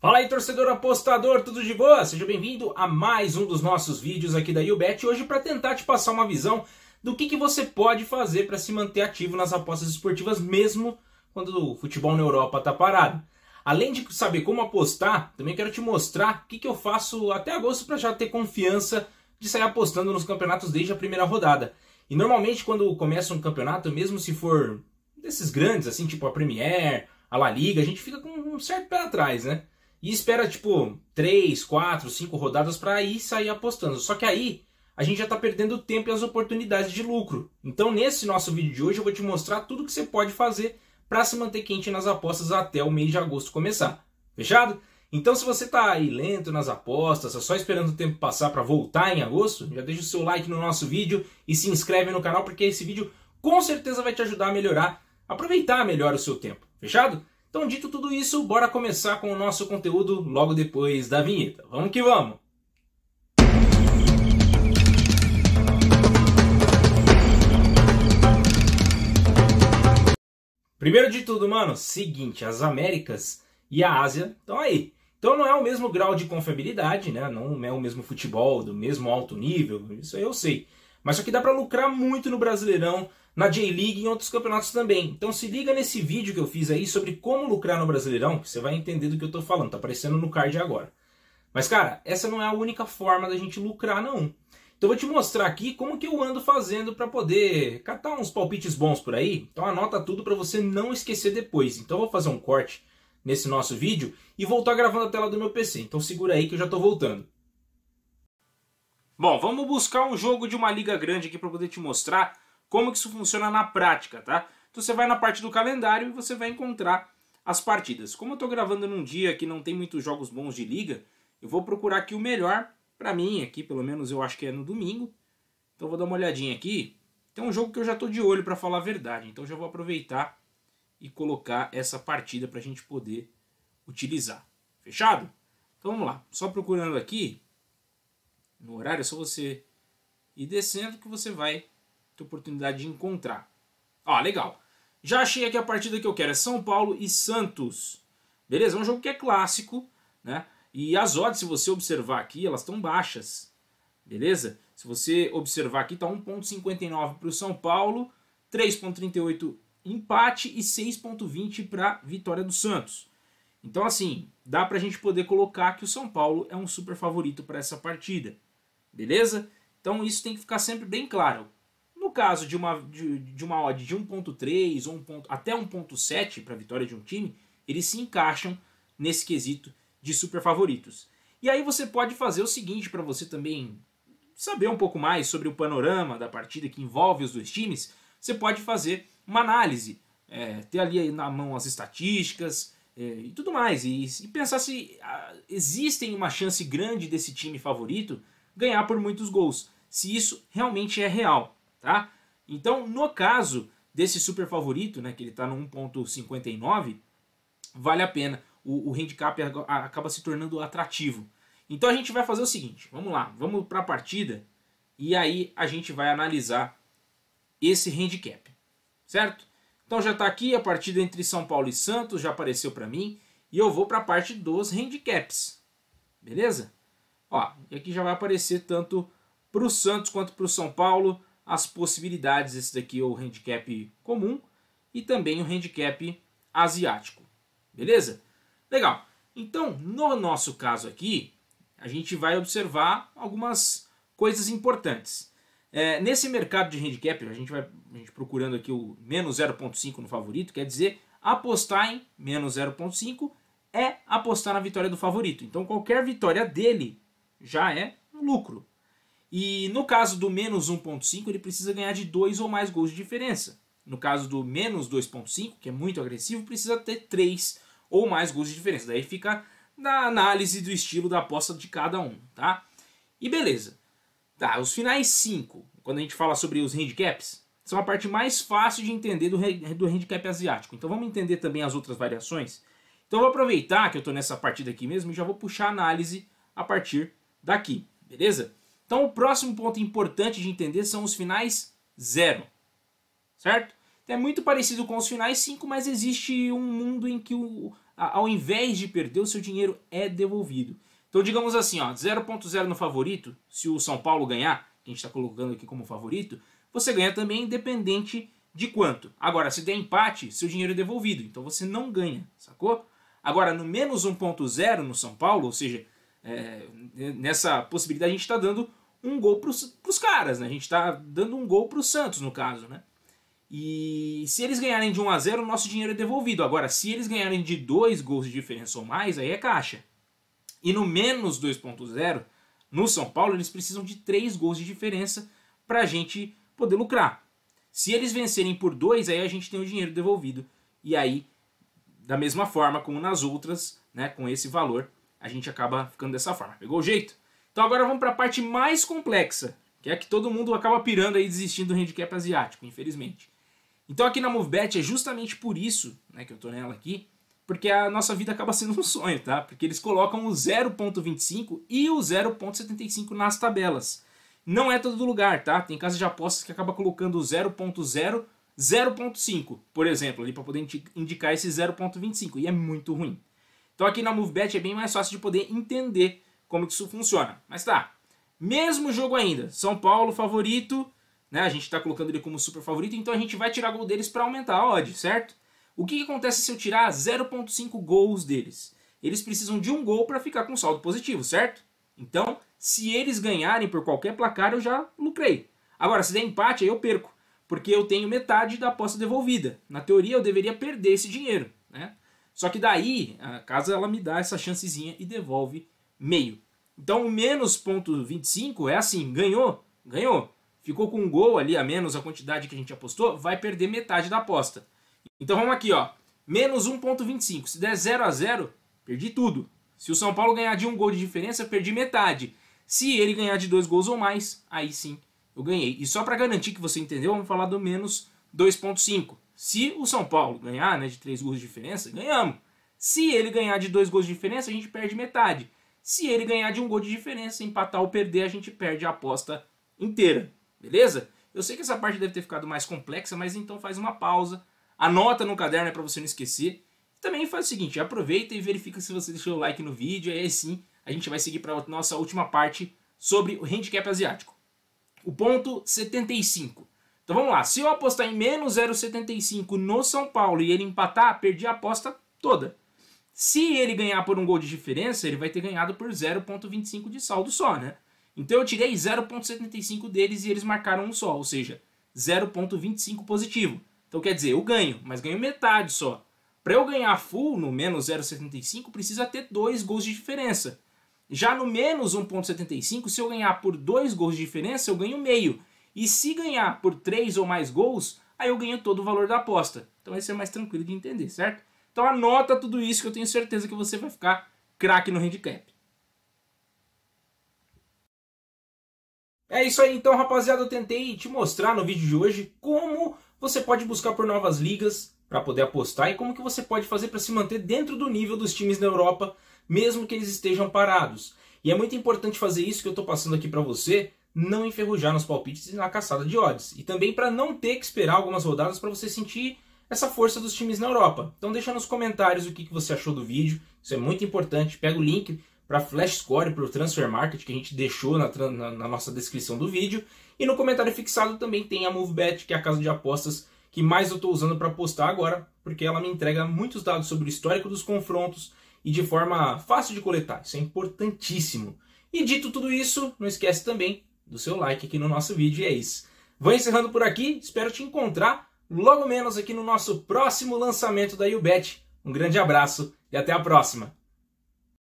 Fala aí, torcedor apostador, tudo de boa? Seja bem-vindo a mais um dos nossos vídeos aqui da YouBet, hoje para tentar te passar uma visão do que, que você pode fazer para se manter ativo nas apostas esportivas, mesmo quando o futebol na Europa está parado. Além de saber como apostar, também quero te mostrar o que, que eu faço até agosto para já ter confiança de sair apostando nos campeonatos desde a primeira rodada. E normalmente quando começa um campeonato, mesmo se for desses grandes, assim, tipo a Premier, a La Liga, a gente fica com um certo pé atrás, né? E espera, tipo, 3, 4, 5 rodadas para aí sair apostando. Só que aí a gente já está perdendo tempo e as oportunidades de lucro. Então, nesse nosso vídeo de hoje, eu vou te mostrar tudo que você pode fazer para se manter quente nas apostas até o mês de agosto começar. Fechado? Então, se você está aí lento nas apostas, tá só esperando o tempo passar para voltar em agosto, já deixa o seu like no nosso vídeo e se inscreve no canal, porque esse vídeo com certeza vai te ajudar a melhorar, aproveitar melhor o seu tempo. Fechado? Então, dito tudo isso, bora começar com o nosso conteúdo logo depois da vinheta. Vamos que vamos! Primeiro de tudo, mano, seguinte, as Américas e a Ásia estão aí. Então não é o mesmo grau de confiabilidade, né? Não é o mesmo futebol, do mesmo alto nível, isso aí eu sei. Mas só que dá para lucrar muito no Brasileirão na J-League e em outros campeonatos também. Então se liga nesse vídeo que eu fiz aí sobre como lucrar no Brasileirão, que você vai entender do que eu estou falando, tá aparecendo no card agora. Mas cara, essa não é a única forma da gente lucrar não. Então eu vou te mostrar aqui como que eu ando fazendo para poder catar uns palpites bons por aí. Então anota tudo para você não esquecer depois. Então eu vou fazer um corte nesse nosso vídeo e voltar gravando a tela do meu PC. Então segura aí que eu já estou voltando. Bom, vamos buscar um jogo de uma liga grande aqui para poder te mostrar como que isso funciona na prática, tá? Então você vai na parte do calendário e você vai encontrar as partidas. Como eu estou gravando num dia que não tem muitos jogos bons de liga, eu vou procurar aqui o melhor para mim, aqui pelo menos eu acho que é no domingo. Então vou dar uma olhadinha aqui. Tem um jogo que eu já estou de olho para falar a verdade, então já vou aproveitar e colocar essa partida para a gente poder utilizar. Fechado? Então vamos lá. Só procurando aqui, no horário é só você ir descendo que você vai ter oportunidade de encontrar. ó legal. Já achei aqui a partida que eu quero, é São Paulo e Santos. Beleza, é um jogo que é clássico, né? E as odds, se você observar aqui, elas estão baixas. Beleza? Se você observar aqui, está 1,59 para o São Paulo, 3,38 empate e 6,20 para vitória do Santos. Então, assim, dá para a gente poder colocar que o São Paulo é um super favorito para essa partida. Beleza? Então, isso tem que ficar sempre bem claro. No caso de uma, de, de uma odd de 1.3 ou 1 ponto, até 1.7 para a vitória de um time, eles se encaixam nesse quesito de super favoritos. E aí você pode fazer o seguinte para você também saber um pouco mais sobre o panorama da partida que envolve os dois times, você pode fazer uma análise, é, ter ali na mão as estatísticas é, e tudo mais, e, e pensar se ah, existem uma chance grande desse time favorito ganhar por muitos gols, se isso realmente é real tá? Então, no caso desse super favorito, né, que ele está no 1.59, vale a pena. O, o handicap acaba se tornando atrativo. Então a gente vai fazer o seguinte, vamos lá, vamos para a partida e aí a gente vai analisar esse handicap, certo? Então já está aqui a partida entre São Paulo e Santos, já apareceu para mim e eu vou para a parte dos handicaps, beleza? Ó, e aqui já vai aparecer tanto para o Santos quanto para o São Paulo, as possibilidades. Esse daqui é o handicap comum e também o handicap asiático. Beleza? Legal. Então, no nosso caso aqui, a gente vai observar algumas coisas importantes. É, nesse mercado de handicap, a gente vai a gente procurando aqui o menos 0,5 no favorito, quer dizer, apostar em menos 0,5 é apostar na vitória do favorito. Então, qualquer vitória dele já é um lucro. E no caso do menos 1.5, ele precisa ganhar de 2 ou mais gols de diferença. No caso do menos 2.5, que é muito agressivo, precisa ter 3 ou mais gols de diferença. Daí fica na análise do estilo da aposta de cada um, tá? E beleza. Tá, os finais 5, quando a gente fala sobre os handicaps, são a parte mais fácil de entender do, do handicap asiático. Então vamos entender também as outras variações. Então vou aproveitar que eu estou nessa partida aqui mesmo e já vou puxar a análise a partir daqui, beleza? Então o próximo ponto importante de entender são os finais zero, certo? Então, é muito parecido com os finais 5, mas existe um mundo em que o, ao invés de perder, o seu dinheiro é devolvido. Então digamos assim, 0.0 no favorito, se o São Paulo ganhar, que a gente está colocando aqui como favorito, você ganha também independente de quanto. Agora, se der empate, seu dinheiro é devolvido, então você não ganha, sacou? Agora, no menos 1.0 no São Paulo, ou seja, é, nessa possibilidade a gente está dando um gol para os caras, né? A gente está dando um gol para o Santos, no caso, né? E se eles ganharem de 1 a 0 o nosso dinheiro é devolvido. Agora, se eles ganharem de dois gols de diferença ou mais, aí é caixa. E no menos 2.0, no São Paulo, eles precisam de três gols de diferença para a gente poder lucrar. Se eles vencerem por dois, aí a gente tem o dinheiro devolvido. E aí, da mesma forma como nas outras, né, com esse valor, a gente acaba ficando dessa forma. Pegou o jeito? Então agora vamos para a parte mais complexa, que é a que todo mundo acaba pirando aí desistindo do handicap asiático, infelizmente. Então aqui na MoveBet é justamente por isso né, que eu tô nela aqui, porque a nossa vida acaba sendo um sonho, tá? Porque eles colocam o 0.25 e o 0.75 nas tabelas. Não é todo lugar, tá? Tem casa de apostas que acaba colocando o 0.0, 0.5, por exemplo, ali para poder indicar esse 0.25 e é muito ruim. Então aqui na MoveBet é bem mais fácil de poder entender como que isso funciona. Mas tá, mesmo jogo ainda, São Paulo favorito, né? A gente está colocando ele como super favorito, então a gente vai tirar gol deles para aumentar a odd, certo? O que, que acontece se eu tirar 0.5 gols deles? Eles precisam de um gol para ficar com saldo positivo, certo? Então, se eles ganharem por qualquer placar, eu já lucrei. Agora, se der empate, aí eu perco, porque eu tenho metade da aposta devolvida. Na teoria, eu deveria perder esse dinheiro, né? Só que daí a casa ela me dá essa chancezinha e devolve meio. Então o menos ponto 25 é assim, ganhou, ganhou. Ficou com um gol ali a menos a quantidade que a gente apostou, vai perder metade da aposta. Então vamos aqui, ó. Menos 1.25. Se der 0 a 0, perdi tudo. Se o São Paulo ganhar de um gol de diferença, perdi metade. Se ele ganhar de dois gols ou mais, aí sim eu ganhei. E só para garantir que você entendeu, vamos falar do menos se o São Paulo ganhar né, de três gols de diferença, ganhamos. Se ele ganhar de dois gols de diferença, a gente perde metade. Se ele ganhar de um gol de diferença, empatar ou perder, a gente perde a aposta inteira. Beleza? Eu sei que essa parte deve ter ficado mais complexa, mas então faz uma pausa, anota no caderno é para você não esquecer. Também faz o seguinte, aproveita e verifica se você deixou o like no vídeo, aí sim a gente vai seguir para a nossa última parte sobre o handicap asiático. O ponto 75. Então vamos lá, se eu apostar em menos 0,75 no São Paulo e ele empatar, perdi a aposta toda. Se ele ganhar por um gol de diferença, ele vai ter ganhado por 0,25 de saldo só, né? Então eu tirei 0,75 deles e eles marcaram um só, ou seja, 0,25 positivo. Então quer dizer, eu ganho, mas ganho metade só. Para eu ganhar full no menos 0,75, precisa ter dois gols de diferença. Já no menos 1,75, se eu ganhar por dois gols de diferença, eu ganho meio. E se ganhar por 3 ou mais gols, aí eu ganho todo o valor da aposta. Então vai ser mais tranquilo de entender, certo? Então anota tudo isso que eu tenho certeza que você vai ficar craque no handicap. É isso aí, então rapaziada, eu tentei te mostrar no vídeo de hoje como você pode buscar por novas ligas para poder apostar e como que você pode fazer para se manter dentro do nível dos times na Europa, mesmo que eles estejam parados. E é muito importante fazer isso que eu estou passando aqui para você, não enferrujar nos palpites e na caçada de odds. E também para não ter que esperar algumas rodadas para você sentir essa força dos times na Europa. Então deixa nos comentários o que, você achou do vídeo, isso é muito importante. Pega o link para Flash Score, para o Transfer Market que a gente deixou na, na, na, nossa descrição do vídeo. E no comentário fixado também tem a MoveBet, que é a casa de apostas que mais eu estou usando para apostar agora, porque ela me entrega muitos dados sobre o histórico dos confrontos e de forma fácil de coletar. Isso é importantíssimo. E dito tudo isso, não esquece também do seu like aqui no nosso vídeo. E é isso. Vou encerrando por aqui. Espero te encontrar logo menos aqui no nosso próximo lançamento da Ubet. Um grande abraço e até a próxima.